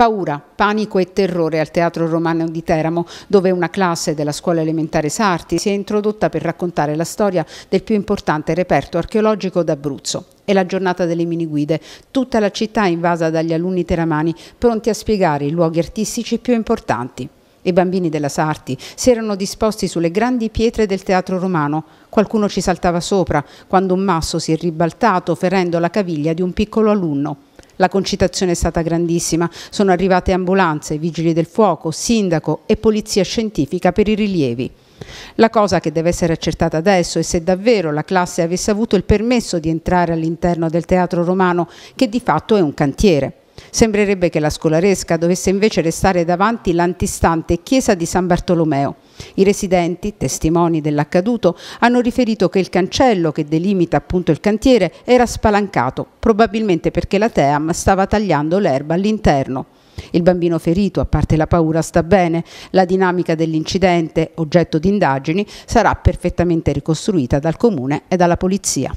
Paura, panico e terrore al Teatro Romano di Teramo, dove una classe della scuola elementare Sarti si è introdotta per raccontare la storia del più importante reperto archeologico d'Abruzzo. È la giornata delle miniguide, tutta la città è invasa dagli alunni teramani pronti a spiegare i luoghi artistici più importanti. I bambini della Sarti si erano disposti sulle grandi pietre del teatro romano. Qualcuno ci saltava sopra quando un masso si è ribaltato ferendo la caviglia di un piccolo alunno. La concitazione è stata grandissima, sono arrivate ambulanze, vigili del fuoco, sindaco e polizia scientifica per i rilievi. La cosa che deve essere accertata adesso è se davvero la classe avesse avuto il permesso di entrare all'interno del teatro romano, che di fatto è un cantiere. Sembrerebbe che la scolaresca dovesse invece restare davanti l'antistante chiesa di San Bartolomeo. I residenti, testimoni dell'accaduto, hanno riferito che il cancello che delimita appunto il cantiere era spalancato, probabilmente perché la TEAM stava tagliando l'erba all'interno. Il bambino ferito, a parte la paura, sta bene. La dinamica dell'incidente, oggetto di indagini, sarà perfettamente ricostruita dal comune e dalla polizia.